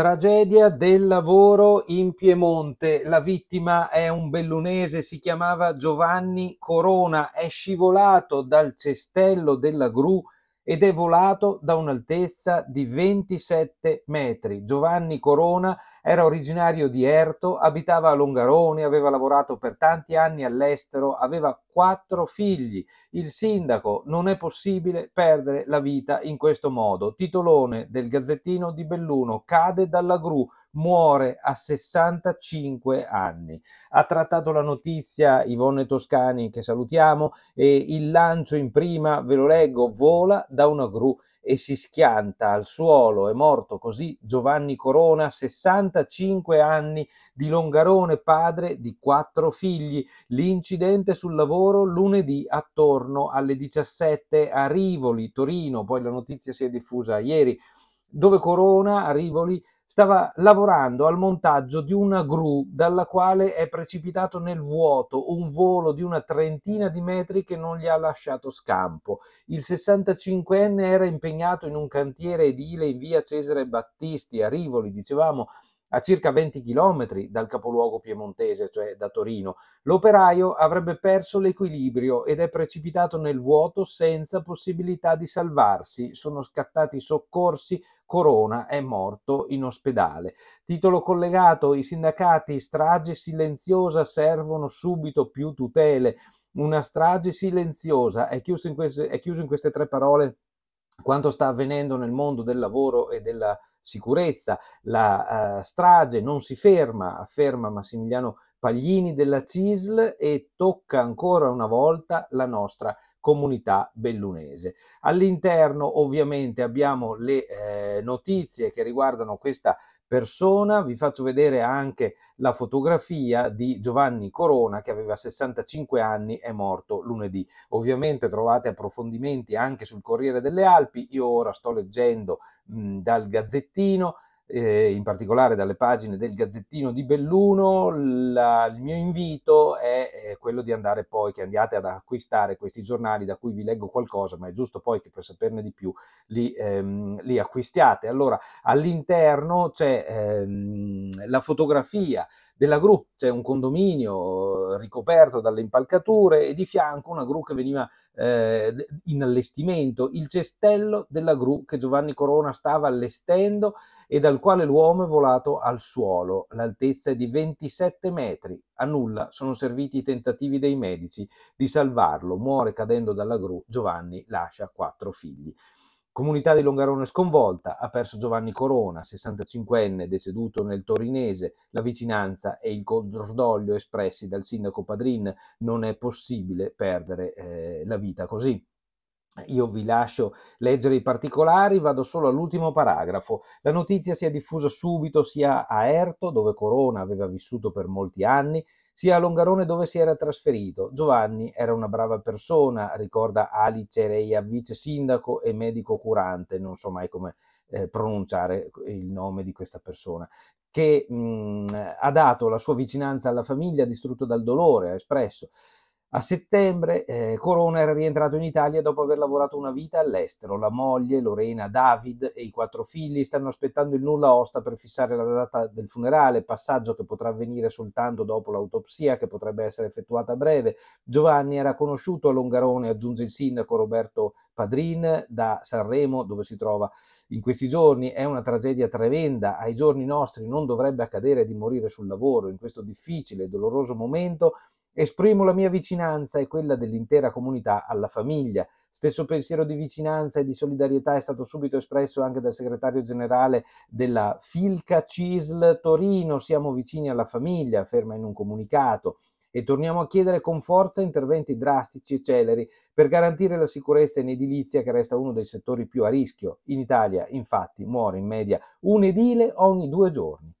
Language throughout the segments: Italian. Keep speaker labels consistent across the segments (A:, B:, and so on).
A: Tragedia del lavoro in Piemonte. La vittima è un bellunese, si chiamava Giovanni Corona. È scivolato dal cestello della gru ed è volato da un'altezza di 27 metri. Giovanni Corona era originario di Erto, abitava a Longarone, aveva lavorato per tanti anni all'estero, aveva quattro figli. Il sindaco non è possibile perdere la vita in questo modo. Titolone del Gazzettino di Belluno cade dalla gru, muore a 65 anni. Ha trattato la notizia Ivonne Toscani che salutiamo e il lancio in prima, ve lo leggo, vola da una gru e si schianta al suolo. È morto così Giovanni Corona, 65 anni, di Longarone, padre di quattro figli. L'incidente sul lavoro lunedì attorno alle 17 a Rivoli, Torino. Poi la notizia si è diffusa ieri, dove Corona a Rivoli stava lavorando al montaggio di una gru dalla quale è precipitato nel vuoto un volo di una trentina di metri che non gli ha lasciato scampo. Il 65enne era impegnato in un cantiere edile in via Cesare Battisti a Rivoli, dicevamo, a circa 20 km dal capoluogo piemontese, cioè da Torino. L'operaio avrebbe perso l'equilibrio ed è precipitato nel vuoto senza possibilità di salvarsi. Sono scattati soccorsi, Corona è morto in ospedale. Titolo collegato, i sindacati, strage silenziosa, servono subito più tutele. Una strage silenziosa, è chiuso in queste, chiuso in queste tre parole quanto sta avvenendo nel mondo del lavoro e della sicurezza. La uh, strage non si ferma, afferma Massimiliano Paglini della CISL e tocca ancora una volta la nostra comunità bellunese. All'interno ovviamente abbiamo le eh, notizie che riguardano questa persona. Vi faccio vedere anche la fotografia di Giovanni Corona che aveva 65 anni, è morto lunedì. Ovviamente trovate approfondimenti anche sul Corriere delle Alpi, io ora sto leggendo mh, dal Gazzettino eh, in particolare dalle pagine del Gazzettino di Belluno, la, il mio invito è, è, quello di andare poi, che andiate ad acquistare questi giornali da cui vi leggo qualcosa, ma è giusto poi che per saperne di più li, ehm, li acquistiate. Allora, all'interno c'è ehm, la fotografia della gru, c'è cioè un condominio eh, ricoperto dalle impalcature e di fianco una gru che veniva eh, in allestimento, il cestello della gru che Giovanni Corona stava allestendo e dal quale l'uomo è volato al suolo. L'altezza è di 27 metri. A nulla sono serviti i tentativi dei medici di salvarlo. Muore cadendo dalla gru, Giovanni lascia quattro figli. Comunità di Longarone sconvolta, ha perso Giovanni Corona, 65enne, deceduto nel Torinese. La vicinanza e il cordoglio espressi dal sindaco Padrin. Non è possibile perdere eh, la vita così. Io vi lascio leggere i particolari, vado solo all'ultimo paragrafo. La notizia si è diffusa subito sia a Erto, dove Corona aveva vissuto per molti anni, sia a Longarone dove si era trasferito. Giovanni era una brava persona, ricorda Alice Reia, vice sindaco e medico curante, non so mai come eh, pronunciare il nome di questa persona, che mh, mm, ha dato la sua vicinanza alla famiglia distrutta dal dolore, ha espresso. A settembre eh, Corona era rientrato in Italia dopo aver lavorato una vita all'estero. La moglie, Lorena, David e i quattro figli stanno aspettando il nulla osta per fissare la data del funerale, passaggio che potrà avvenire soltanto dopo l'autopsia che potrebbe essere effettuata a breve. Giovanni era conosciuto a Longarone, aggiunge il sindaco Roberto Padrin da Sanremo, dove si trova in questi giorni. È una tragedia tremenda. Ai giorni nostri non dovrebbe accadere di morire sul lavoro in questo difficile e doloroso momento Esprimo la mia vicinanza e quella dell'intera comunità alla famiglia. Stesso pensiero di vicinanza e di solidarietà è stato subito espresso anche dal segretario generale della Filca Cisl Torino. Siamo vicini alla famiglia, afferma in un comunicato. E torniamo a chiedere con forza interventi drastici e celeri per garantire la sicurezza in edilizia che resta uno dei settori più a rischio. In Italia, infatti, muore in media un edile ogni due giorni.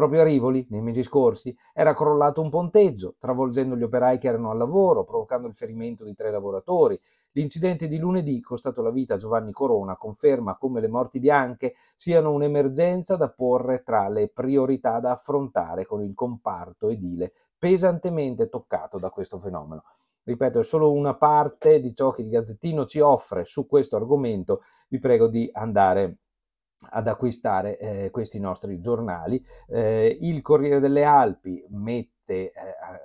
A: Proprio a Rivoli, nei mesi scorsi, era crollato un ponteggio, travolgendo gli operai che erano al lavoro, provocando il ferimento di tre lavoratori. L'incidente di lunedì, costato la vita a Giovanni Corona, conferma come le morti bianche siano un'emergenza da porre tra le priorità da affrontare con il comparto edile pesantemente toccato da questo fenomeno. Ripeto, è solo una parte di ciò che il Gazzettino ci offre su questo argomento. Vi prego di andare a ad acquistare eh, questi nostri giornali. Eh, il Corriere delle Alpi mette, eh,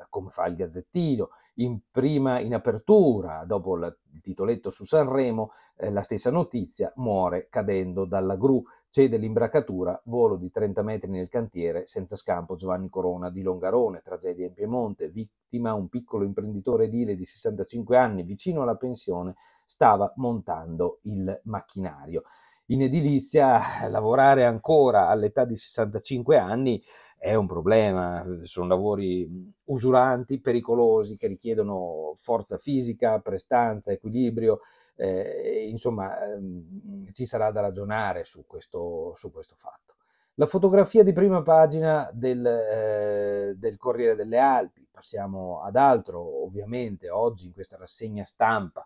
A: come fa il Gazzettino, in prima in apertura, dopo la, il titoletto su Sanremo, eh, la stessa notizia, muore cadendo dalla gru, cede l'imbracatura, volo di 30 metri nel cantiere, senza scampo Giovanni Corona di Longarone, tragedia in Piemonte, vittima un piccolo imprenditore edile di 65 anni, vicino alla pensione, stava montando il macchinario in edilizia eh, lavorare ancora all'età di 65 anni è un problema, sono lavori usuranti, pericolosi, che richiedono forza fisica, prestanza, equilibrio, eh, insomma ehm, ci sarà da ragionare su questo, su questo, fatto. La fotografia di prima pagina del, eh, del Corriere delle Alpi, passiamo ad altro ovviamente oggi in questa rassegna stampa,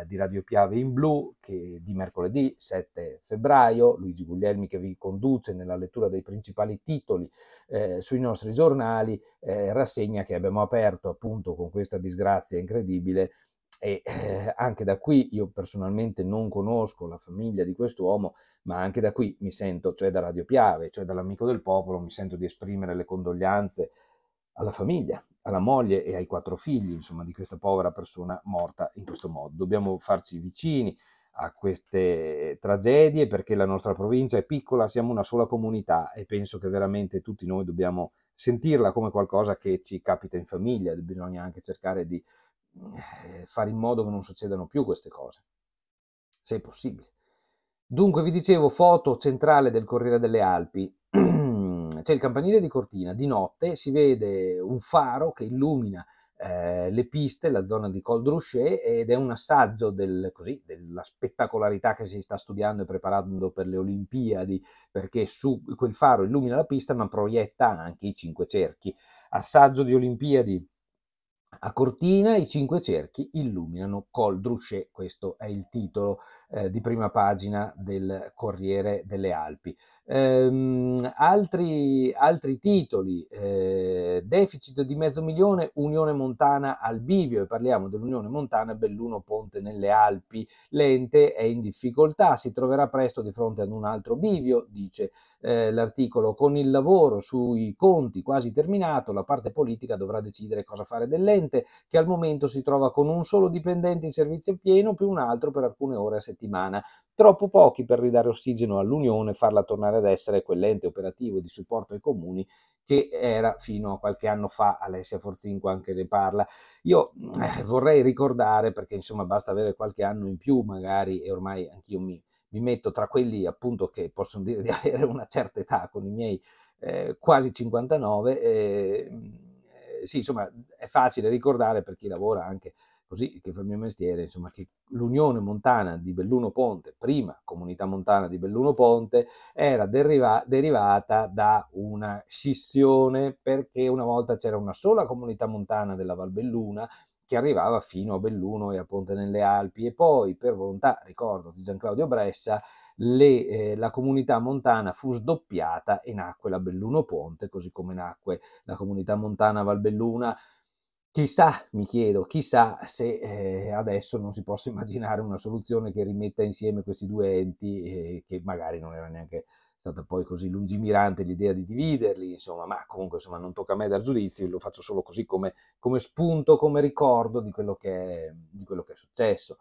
A: eh, di Radio Piave in Blu che di mercoledì 7 febbraio, Luigi Guglielmi che vi conduce nella lettura dei principali titoli eh, sui nostri giornali, eh, rassegna che abbiamo aperto appunto con questa disgrazia incredibile e eh, anche da qui io personalmente non conosco la famiglia di quest'uomo, ma anche da qui mi sento, cioè da Radio Piave, cioè dall'amico del popolo, mi sento di esprimere le condoglianze alla famiglia, alla moglie e ai quattro figli, insomma, di questa povera persona morta in questo modo. Dobbiamo farci vicini a queste tragedie perché la nostra provincia è piccola, siamo una sola comunità e penso che veramente tutti noi dobbiamo sentirla come qualcosa che ci capita in famiglia, bisogna anche cercare di eh, fare in modo che non succedano più queste cose, se è possibile. Dunque vi dicevo, foto centrale del Corriere delle Alpi, c'è il campanile di Cortina, di notte si vede un faro che illumina eh, le piste, la zona di Col Druchet ed è un assaggio del, così, della spettacolarità che si sta studiando e preparando per le Olimpiadi, perché su quel faro illumina la pista ma proietta anche i cinque cerchi. Assaggio di Olimpiadi a Cortina, i cinque cerchi illuminano Col Druchet, questo è il titolo eh, di prima pagina del Corriere delle Alpi. Ehm, altri, altri, titoli, eh, deficit di mezzo milione, Unione Montana al bivio, e parliamo dell'Unione Montana Belluno Ponte nelle Alpi, l'ente è in difficoltà, si troverà presto di fronte ad un altro bivio, dice eh, l'articolo, con il lavoro sui conti quasi terminato, la parte politica dovrà decidere cosa fare dell'ente, che al momento si trova con un solo dipendente in servizio pieno più un altro per alcune ore a settimana settimana, troppo pochi per ridare ossigeno all'Unione e farla tornare ad essere quell'ente operativo di supporto ai comuni che era fino a qualche anno fa, Alessia Forzinco anche ne parla. Io eh, vorrei ricordare, perché insomma basta avere qualche anno in più magari, e ormai anch'io mi, mi metto tra quelli appunto che possono dire di avere una certa età con i miei eh, quasi 59, ehm, eh, sì insomma è facile ricordare per chi lavora anche così che fa il mio mestiere, insomma, che l'Unione Montana di Belluno Ponte, prima Comunità Montana di Belluno Ponte, era deriva- derivata da una scissione perché una volta c'era una sola comunità montana della Valbelluna che arrivava fino a Belluno e a Ponte nelle Alpi e poi per volontà, ricordo, di Claudio Bressa le, eh, la comunità montana fu sdoppiata e nacque la Belluno Ponte, così come nacque la comunità montana Valbelluna Chissà, mi chiedo, chissà se eh, adesso non si possa immaginare una soluzione che rimetta insieme questi due enti eh, che magari non era neanche stata poi così lungimirante l'idea di dividerli, insomma, ma comunque insomma, non tocca a me dar giudizio, lo faccio solo così come, come spunto, come ricordo di quello che è, di quello che è successo.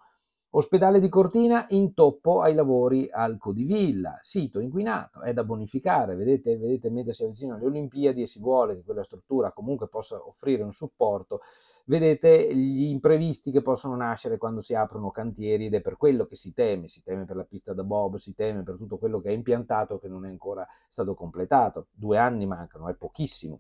A: Ospedale di Cortina, intoppo ai lavori al Codivilla, sito inquinato, è da bonificare, vedete, vedete mentre si avvicinano le Olimpiadi e si vuole che quella struttura comunque possa offrire un supporto, vedete gli imprevisti che possono nascere quando si aprono cantieri ed è per quello che si teme, si teme per la pista da bob, si teme per tutto quello che è impiantato che non è ancora stato completato, due anni mancano, è pochissimo.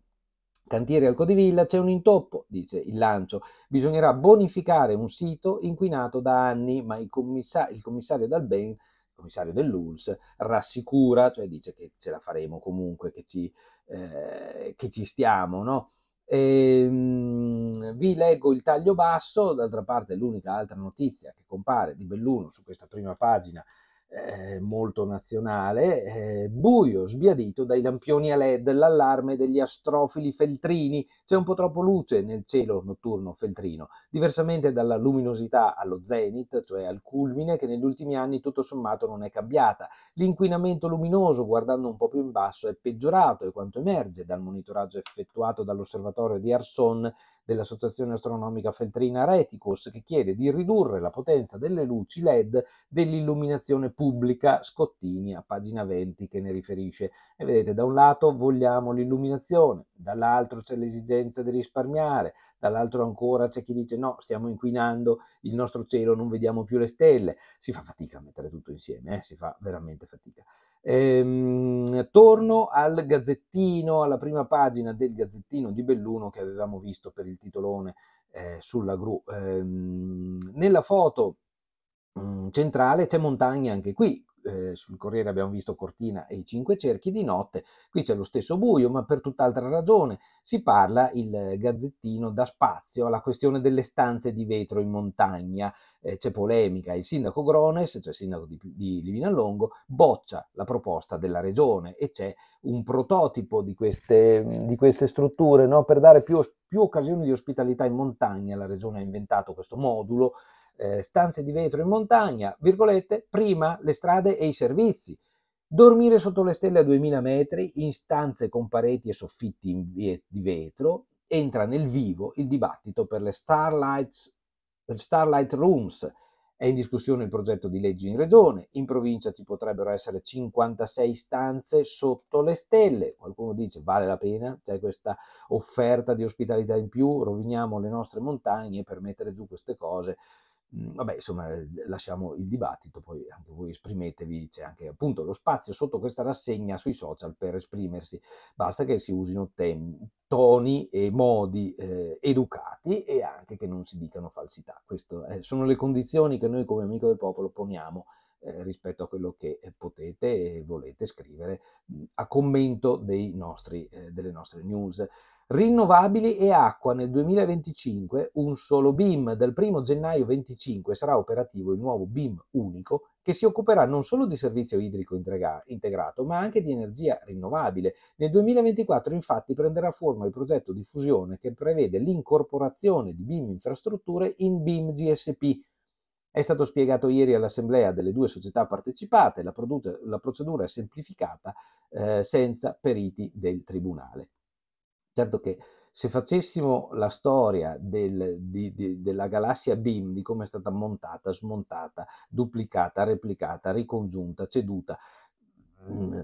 A: Cantieri al Codivilla c'è un intoppo, dice il lancio. Bisognerà bonificare un sito inquinato da anni, ma il, commissa- il commissario Dalben, il commissario dell'ULS, rassicura, cioè dice che ce la faremo comunque, che ci, eh, che ci stiamo, no? E, um, vi leggo il taglio basso, d'altra parte l'unica altra notizia che compare di Belluno su questa prima pagina eh, molto nazionale, eh, buio, sbiadito dai lampioni a led, l'allarme degli astrofili feltrini, c'è un po' troppo luce nel cielo notturno feltrino, diversamente dalla luminosità allo zenit, cioè al culmine, che negli ultimi anni tutto sommato non è cambiata. L'inquinamento luminoso, guardando un po' più in basso, è peggiorato è quanto emerge dal monitoraggio effettuato dall'osservatorio di Arson dell'Associazione Astronomica Feltrina Reticos, che chiede di ridurre la potenza delle luci LED dell'illuminazione pubblica Scottini a pagina 20 che ne riferisce. E vedete, da un lato vogliamo l'illuminazione, dall'altro c'è l'esigenza di risparmiare, dall'altro ancora c'è chi dice no, stiamo inquinando il nostro cielo, non vediamo più le stelle. Si fa fatica a mettere tutto insieme, eh? si fa veramente fatica. Ehm, torno al gazzettino, alla prima pagina del gazzettino di Belluno che avevamo visto per il titolone eh, sulla gru. Ehm, nella foto Mm, centrale c'è montagna anche qui, eh, sul Corriere abbiamo visto Cortina e i Cinque Cerchi di notte, qui c'è lo stesso buio, ma per tutt'altra ragione. Si parla, il gazzettino dà spazio alla questione delle stanze di vetro in montagna, eh, c'è polemica, il sindaco Grones, cioè sindaco di, di Livinallongo, boccia la proposta della regione e c'è un prototipo di queste, di queste strutture no? per dare più, più occasioni di ospitalità in montagna, la regione ha inventato questo modulo eh, stanze di vetro in montagna, virgolette, prima le strade e i servizi. Dormire sotto le stelle a 2000 metri, in stanze con pareti e soffitti vie- di vetro, entra nel vivo il dibattito per le Starlight, Starlight Rooms. È in discussione il progetto di legge in regione, in provincia ci potrebbero essere 56 stanze sotto le stelle. Qualcuno dice vale la pena, c'è questa offerta di ospitalità in più, roviniamo le nostre montagne per mettere giù queste cose Mhmm, vabbè, insomma, eh, lasciamo il dibattito, poi anche voi esprimetevi, c'è anche appunto lo spazio sotto questa rassegna sui social per esprimersi, basta che si usino temi, toni e modi eh, educati e anche che non si dicano falsità. Queste eh, sono le condizioni che noi come amico del popolo poniamo eh, rispetto a quello che eh, potete e volete scrivere a commento nostri, eh, delle nostre news. Rinnovabili e acqua nel 2025, un solo BIM dal 1 gennaio 2025 sarà operativo il nuovo BIM unico che si occuperà non solo di servizio idrico integrato, ma anche di energia rinnovabile. Nel 2024 infatti prenderà forma il progetto di fusione che prevede l'incorporazione di BIM infrastrutture in BIM GSP. È stato spiegato ieri all'assemblea delle due società partecipate, la, la procedura è semplificata eh, senza periti del Tribunale. Certo che se facessimo la storia del, di, di, della galassia BIM, di come è stata montata, smontata, duplicata, replicata, ricongiunta, ceduta, mm,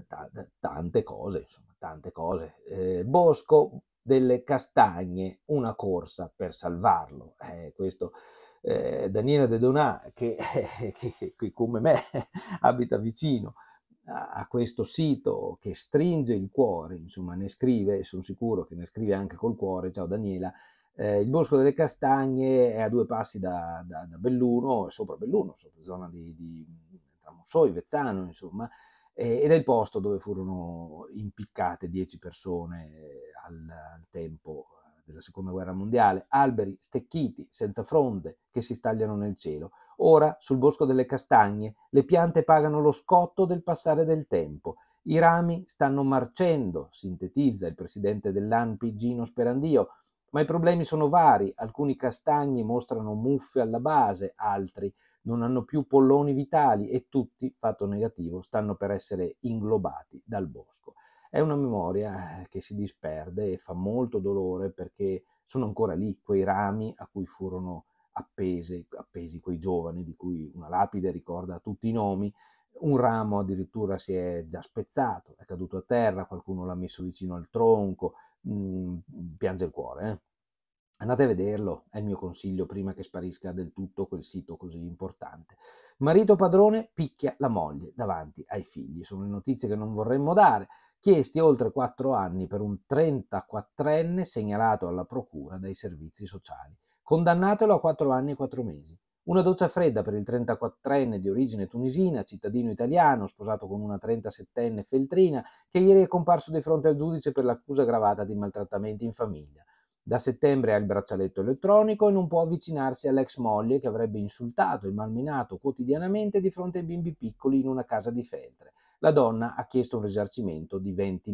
A: tante cose, insomma, tante cose. Eh, Bosco delle castagne, una corsa per salvarlo. Eh, questo eh, Daniela De Donà, che, che, che come me abita vicino, a questo sito che stringe il cuore, insomma ne scrive, e sono sicuro che ne scrive anche col cuore, ciao Daniela, eh, il Bosco delle Castagne è a due passi da, da, da Belluno, sopra Belluno, sopra zona di, di tra Vezzano, insomma, ed è il posto dove furono impiccate dieci persone al, al tempo della seconda guerra mondiale, alberi stecchiti, senza fronde, che si stagliano nel cielo. Ora, sul bosco delle castagne, le piante pagano lo scotto del passare del tempo. I rami stanno marcendo, sintetizza il presidente dell'ANPI Gino Sperandio, ma i problemi sono vari. Alcuni castagni mostrano muffe alla base, altri non hanno più polloni vitali e tutti, fatto negativo, stanno per essere inglobati dal bosco. È una memoria eh, che si disperde e fa molto dolore perché sono ancora lì quei rami a cui furono appese, appesi quei giovani, di cui una lapide ricorda tutti i nomi. Un ramo addirittura si è già spezzato, è caduto a terra, qualcuno l'ha messo vicino al tronco, mh, mm, piange il cuore. Eh? Andate a vederlo, è il mio consiglio prima che sparisca del tutto quel sito così importante. Marito padrone picchia la moglie davanti ai figli, sono le notizie che non vorremmo dare chiesti oltre quattro anni per un 34enne segnalato alla procura dai servizi sociali. Condannatelo a quattro anni e quattro mesi. Una doccia fredda per il 34enne di origine tunisina, cittadino italiano, sposato con una 37enne feltrina, che ieri è comparso di fronte al giudice per l'accusa gravata di maltrattamenti in famiglia. Da settembre ha il braccialetto elettronico e non può avvicinarsi all'ex moglie che avrebbe insultato e malminato quotidianamente di fronte ai bimbi piccoli in una casa di feltre. La donna ha chiesto un risarcimento di 20.000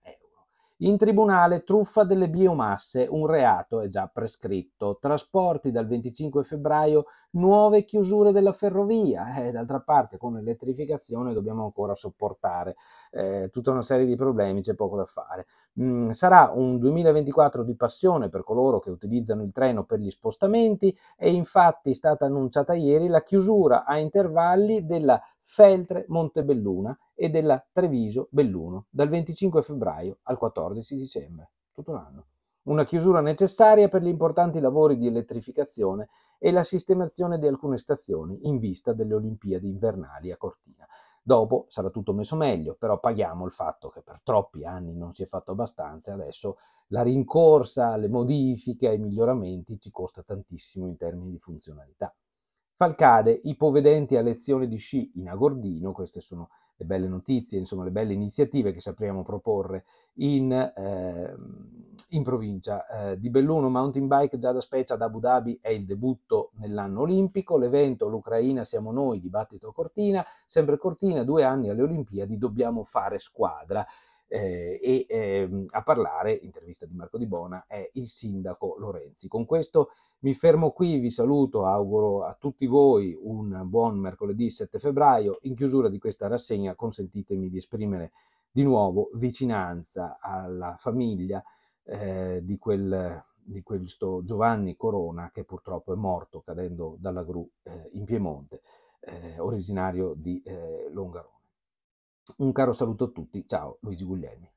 A: euro. In tribunale truffa delle biomasse, un reato è già prescritto. Trasporti dal 25 febbraio, nuove chiusure della ferrovia. Eh, d'altra parte con l'elettrificazione dobbiamo ancora sopportare eh, tutta una serie di problemi, c'è poco da fare. Mm, sarà un 2024 di passione per coloro che utilizzano il treno per gli spostamenti e infatti è stata annunciata ieri la chiusura a intervalli della Feltre Montebelluna e della Treviso Belluno dal 25 febbraio al 14 dicembre, tutto un anno una chiusura necessaria per gli importanti lavori di elettrificazione e la sistemazione di alcune stazioni in vista delle Olimpiadi invernali a Cortina. Dopo sarà tutto messo meglio, però paghiamo il fatto che per troppi anni non si è fatto abbastanza e adesso la rincorsa alle modifiche, ai miglioramenti ci costa tantissimo in termini di funzionalità. Falcade, ipovedenti a lezione di sci in Agordino, queste sono le belle notizie, insomma le belle iniziative che sapremo proporre in... Eh, in provincia. Eh, di Belluno Mountain Bike già da Spezia ad Abu Dhabi è il debutto nell'anno olimpico, l'evento L'Ucraina siamo noi, dibattito Cortina, sempre Cortina, due anni alle Olimpiadi, dobbiamo fare squadra. Eh, e eh, a parlare, intervista di Marco Di Bona, è il sindaco Lorenzi. Con questo mi fermo qui, vi saluto, auguro a tutti voi un buon mercoledì 7 febbraio. In chiusura di questa rassegna consentitemi di esprimere di nuovo vicinanza alla famiglia eh, di, quel, di questo Giovanni Corona che purtroppo è morto cadendo dalla gru eh, in Piemonte, eh, originario di eh, Longarone. Un caro saluto a tutti, ciao Luigi Guglielmi.